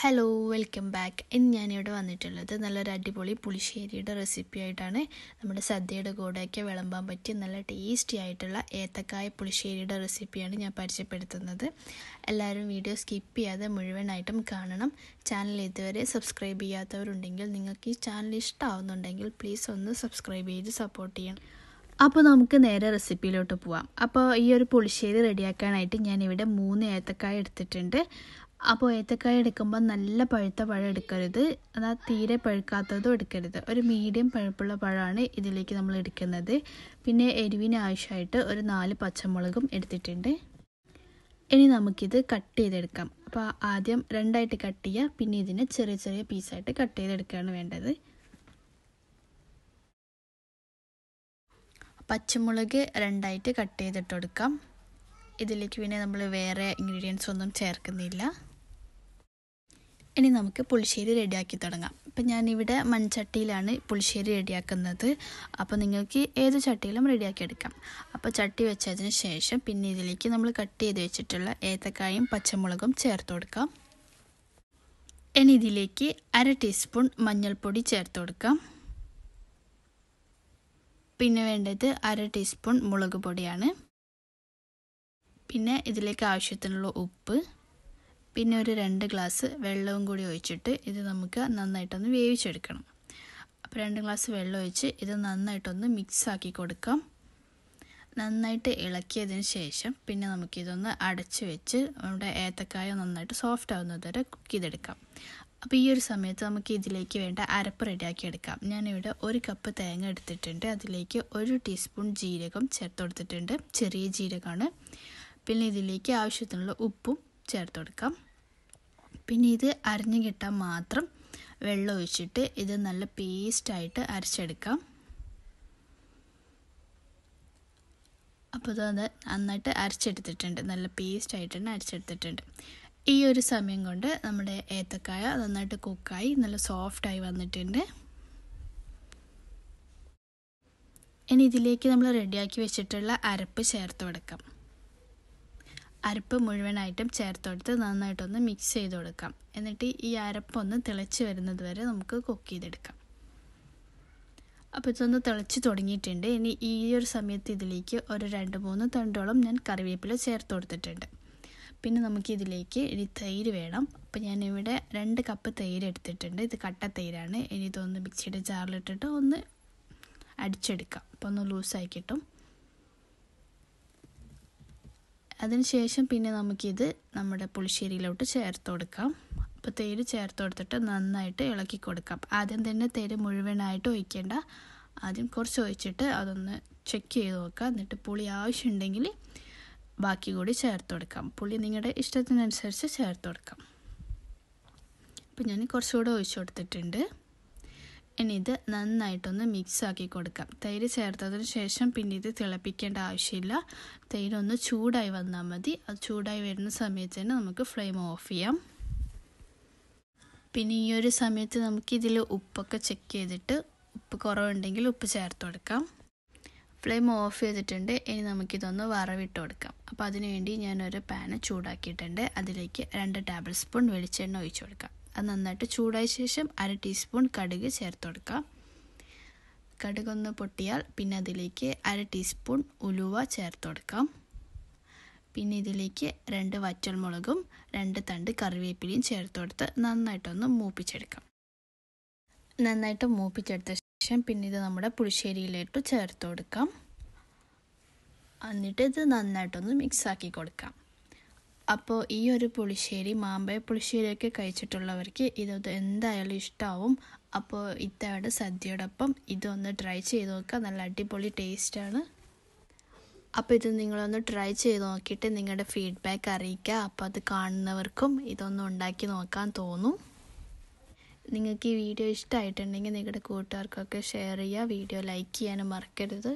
hello welcome back ഇന്ന് ഞാനിവിടെ വന്നിട്ടുള്ളത് നല്ലൊരു അടിപൊളി പുളിശ്ശേരിയുടെ റെസിപ്പി ആയിട്ടാണ് നമ്മുടെ സദ്യയുടെ കൂടെയൊക്കെ വിളമ്പാൻ പറ്റിയ നല്ല ടേസ്റ്റി ആയിട്ടുള്ള ഏത്തക്കായ പുളിശ്ശേരിയുടെ റെസിപ്പിയാണ് ഞാൻ പരിചയപ്പെടുത്തുന്നത് എല്ലാവരും വീഡിയോ സ്കിപ്പ് ചെയ്യാതെ മുഴുവനായിട്ടും കാണണം ചാനൽ ഇതുവരെ സബ്സ്ക്രൈബ് ചെയ്യാത്തവരുണ്ടെങ്കിൽ നിങ്ങൾക്ക് ഈ ചാനൽ ഇഷ്ടമാവുന്നുണ്ടെങ്കിൽ പ്ലീസ് ഒന്ന് സബ്സ്ക്രൈബ് ചെയ്ത് സപ്പോർട്ട് ചെയ്യണം അപ്പോൾ നമുക്ക് നേരെ റെസിപ്പിയിലോട്ട് പോവാം അപ്പോൾ ഈ ഒരു പുളിശ്ശേരി റെഡിയാക്കാനായിട്ട് ഞാനിവിടെ മൂന്ന് ഏത്തക്കായ എടുത്തിട്ടുണ്ട് അപ്പോൾ ഏത്തക്കായ എടുക്കുമ്പോൾ നല്ല പഴുത്ത പഴം എടുക്കരുത് അതാ തീരെ പഴുക്കാത്തതും എടുക്കരുത് ഒരു മീഡിയം പഴുപ്പുള്ള പഴമാണ് ഇതിലേക്ക് നമ്മൾ എടുക്കുന്നത് പിന്നെ എരിവിന് ആവശ്യമായിട്ട് ഒരു നാല് പച്ചമുളകും എടുത്തിട്ടുണ്ട് ഇനി നമുക്കിത് കട്ട് ചെയ്തെടുക്കാം അപ്പോൾ ആദ്യം രണ്ടായിട്ട് കട്ട് ചെയ്യുക പിന്നെ ഇതിനെ ചെറിയ ചെറിയ പീസായിട്ട് കട്ട് ചെയ്തെടുക്കുകയാണ് വേണ്ടത് പച്ചമുളക് രണ്ടായിട്ട് കട്ട് ചെയ്തിട്ട് കൊടുക്കാം ഇതിലേക്ക് പിന്നെ നമ്മൾ വേറെ ഇൻഗ്രീഡിയൻസ് ഒന്നും ചേർക്കുന്നില്ല ഇനി നമുക്ക് പുളിശ്ശേരി റെഡിയാക്കി തുടങ്ങാം അപ്പം ഞാനിവിടെ മൺചട്ടിയിലാണ് പുളിശ്ശേരി റെഡിയാക്കുന്നത് അപ്പോൾ നിങ്ങൾക്ക് ഏത് ചട്ടിയിലും റെഡിയാക്കി എടുക്കാം അപ്പോൾ ചട്ടി വെച്ചതിന് ശേഷം പിന്നെ ഇതിലേക്ക് നമ്മൾ കട്ട് ചെയ്ത് വെച്ചിട്ടുള്ള ഏത്തക്കായും പച്ചമുളകും ചേർത്ത് കൊടുക്കാം ഇനി ഇതിലേക്ക് അര ടീസ്പൂൺ മഞ്ഞൾപ്പൊടി ചേർത്ത് കൊടുക്കാം പിന്നെ വേണ്ടത് അര ടീസ്പൂൺ മുളക് പൊടിയാണ് പിന്നെ ഇതിലേക്ക് ആവശ്യത്തിനുള്ള ഉപ്പ് പിന്നെ ഒരു രണ്ട് ഗ്ലാസ് വെള്ളവും കൂടി ഒഴിച്ചിട്ട് ഇത് നമുക്ക് നന്നായിട്ടൊന്ന് വേവിച്ചെടുക്കണം അപ്പോൾ രണ്ട് ഗ്ലാസ് വെള്ളം ഒഴിച്ച് ഇത് നന്നായിട്ടൊന്ന് മിക്സ് ആക്കി കൊടുക്കാം നന്നായിട്ട് ഇളക്കിയതിന് ശേഷം പിന്നെ നമുക്കിതൊന്ന് അടച്ച് വെച്ച് നമ്മുടെ ഏത്തക്കായ നന്നായിട്ട് സോഫ്റ്റ് ആവുന്നത് വരെ കുക്ക് ചെയ്തെടുക്കാം അപ്പോൾ ഈ ഒരു സമയത്ത് നമുക്ക് ഇതിലേക്ക് വേണ്ട അരപ്പ് റെഡിയാക്കി എടുക്കാം ഞാനിവിടെ ഒരു കപ്പ് തേങ്ങ എടുത്തിട്ടുണ്ട് അതിലേക്ക് ഒരു ടീസ്പൂൺ ജീരകം ചേർത്ത് കൊടുത്തിട്ടുണ്ട് ചെറിയ ജീരകമാണ് പിന്നെ ഇതിലേക്ക് ആവശ്യത്തിനുള്ള ഉപ്പും ചേർത്ത് കൊടുക്കാം പിന്നെ ഇത് അരഞ്ഞു കിട്ടാൻ മാത്രം വെള്ളം ഒഴിച്ചിട്ട് ഇത് നല്ല പേസ്റ്റായിട്ട് അരച്ചെടുക്കാം അപ്പോൾ ഇത് അത് നന്നായിട്ട് അരച്ചെടുത്തിട്ടുണ്ട് നല്ല പേസ്റ്റ് ആയിട്ട് തന്നെ അരച്ചെടുത്തിട്ടുണ്ട് ഈ ഒരു സമയം കൊണ്ട് നമ്മുടെ ഏത്തക്കായ നന്നായിട്ട് കുക്കായി നല്ല സോഫ്റ്റായി വന്നിട്ടുണ്ട് ഇനി ഇതിലേക്ക് നമ്മൾ റെഡിയാക്കി വെച്ചിട്ടുള്ള അരപ്പ് ചേർത്ത് കൊടുക്കാം അരപ്പ് മുഴുവനായിട്ടും ചേർത്തെടുത്ത് നന്നായിട്ടൊന്ന് മിക്സ് ചെയ്ത് കൊടുക്കാം എന്നിട്ട് ഈ അരപ്പൊന്ന് തിളച്ച് വരുന്നത് വരെ നമുക്ക് കുക്ക് ചെയ്തെടുക്കാം അപ്പോൾ ഇതൊന്ന് തിളച്ച് തുടങ്ങിയിട്ടുണ്ട് ഇനി ഈ ഒരു സമയത്ത് ഇതിലേക്ക് ഒരു രണ്ട് മൂന്ന് തണ്ടോളം ഞാൻ കറിവേപ്പില ചേർത്ത് കൊടുത്തിട്ടുണ്ട് പിന്നെ നമുക്കിതിലേക്ക് ഇനി തൈര് വേണം അപ്പോൾ ഞാനിവിടെ രണ്ട് കപ്പ് തൈര് എടുത്തിട്ടുണ്ട് ഇത് കട്ട തൈരാണ് ഇനി ഇതൊന്ന് മിക്സിയുടെ ജാറിലിട്ടിട്ട് ഒന്ന് അടിച്ചെടുക്കാം അപ്പോൾ ഒന്ന് ലൂസായി കിട്ടും അതിനുശേഷം പിന്നെ നമുക്കിത് നമ്മുടെ പുളിശ്ശേരിയിലോട്ട് ചേർത്ത് കൊടുക്കാം അപ്പോൾ തേര് ചേർത്ത് കൊടുത്തിട്ട് നന്നായിട്ട് ഇളക്കി കൊടുക്കാം ആദ്യം തന്നെ തേര് മുഴുവനായിട്ട് ഒഴിക്കേണ്ട ആദ്യം കുറച്ച് ഒഴിച്ചിട്ട് അതൊന്ന് ചെക്ക് ചെയ്ത് നോക്കുക എന്നിട്ട് പുളി ആവശ്യമുണ്ടെങ്കിൽ ബാക്കി കൂടി ചേർത്ത് കൊടുക്കാം പുളി നിങ്ങളുടെ ഇഷ്ടത്തിനനുസരിച്ച് ചേർത്ത് കൊടുക്കാം അപ്പം ഞാൻ കുറച്ചുകൂടെ ഒഴിച്ചു കൊടുത്തിട്ടുണ്ട് ഇനി ഇത് നന്നായിട്ടൊന്ന് മിക്സ് ആക്കി കൊടുക്കാം തൈര് ചേർത്തതിന് ശേഷം പിന്നെ ഇത് തിളപ്പിക്കേണ്ട ആവശ്യമില്ല തൈരൊന്ന് ചൂടായി വന്നാൽ മതി അത് ചൂടായി വരുന്ന സമയത്ത് തന്നെ നമുക്ക് ഫ്ലെയിം ഓഫ് ചെയ്യാം പിന്നെ ഈ ഒരു സമയത്ത് നമുക്കിതിൽ ഉപ്പൊക്കെ ചെക്ക് ചെയ്തിട്ട് ഉപ്പ് കുറവുണ്ടെങ്കിൽ ഉപ്പ് ചേർത്ത് കൊടുക്കാം ഫ്ലെയിം ഓഫ് ചെയ്തിട്ടുണ്ട് ഇനി നമുക്കിതൊന്ന് വറവിട്ട് കൊടുക്കാം അപ്പോൾ അതിനുവേണ്ടി ഞാനൊരു പാന് ചൂടാക്കിയിട്ടുണ്ട് അതിലേക്ക് രണ്ട് ടേബിൾ സ്പൂൺ വെളിച്ചെണ്ണ ഒഴിച്ചു കൊടുക്കാം അത് നന്നായിട്ട് ചൂടായ ശേഷം അര ടീസ്പൂൺ കടുക് ചേർത്ത് കൊടുക്കാം കടുകൊന്ന് പൊട്ടിയാൽ പിന്നെ അതിലേക്ക് അര ടീസ്പൂൺ ഉലുവ ചേർത്ത് കൊടുക്കാം പിന്നെ ഇതിലേക്ക് രണ്ട് വറ്റൽമുളകും രണ്ട് തണ്ട് കറിവേപ്പിലയും ചേർത്ത് കൊടുത്ത് നന്നായിട്ടൊന്ന് മൂപ്പിച്ചെടുക്കാം നന്നായിട്ട് മൂപ്പിച്ചെടുത്ത ശേഷം പിന്നെ ഇത് നമ്മുടെ പുളിശ്ശേരിയിലേട്ട് ചേർത്ത് കൊടുക്കാം എന്നിട്ട് ഇത് നന്നായിട്ടൊന്ന് മിക്സാക്കി കൊടുക്കാം അപ്പോൾ ഈ ഒരു പുളിശ്ശേരി മാമ്പഴ പുളിശ്ശേരിയൊക്കെ കഴിച്ചിട്ടുള്ളവർക്ക് ഇത് എന്തായാലും ഇഷ്ടമാവും അപ്പോൾ ഇത്തവണ സദ്യയോടൊപ്പം ഇതൊന്ന് ട്രൈ ചെയ്ത് നോക്കുക നല്ല അടിപൊളി ടേസ്റ്റാണ് അപ്പോൾ ഇത് നിങ്ങളൊന്ന് ട്രൈ ചെയ്ത് നോക്കിയിട്ട് നിങ്ങളുടെ ഫീഡ്ബാക്ക് അറിയിക്കുക അപ്പോൾ അത് കാണുന്നവർക്കും ഇതൊന്ന് ഉണ്ടാക്കി നോക്കാൻ തോന്നും നിങ്ങൾക്ക് ഈ വീഡിയോ ഇഷ്ടമായിട്ടുണ്ടെങ്കിൽ നിങ്ങളുടെ കൂട്ടുകാർക്കൊക്കെ ഷെയർ ചെയ്യുക വീഡിയോ ലൈക്ക് ചെയ്യാനും മറക്കരുത്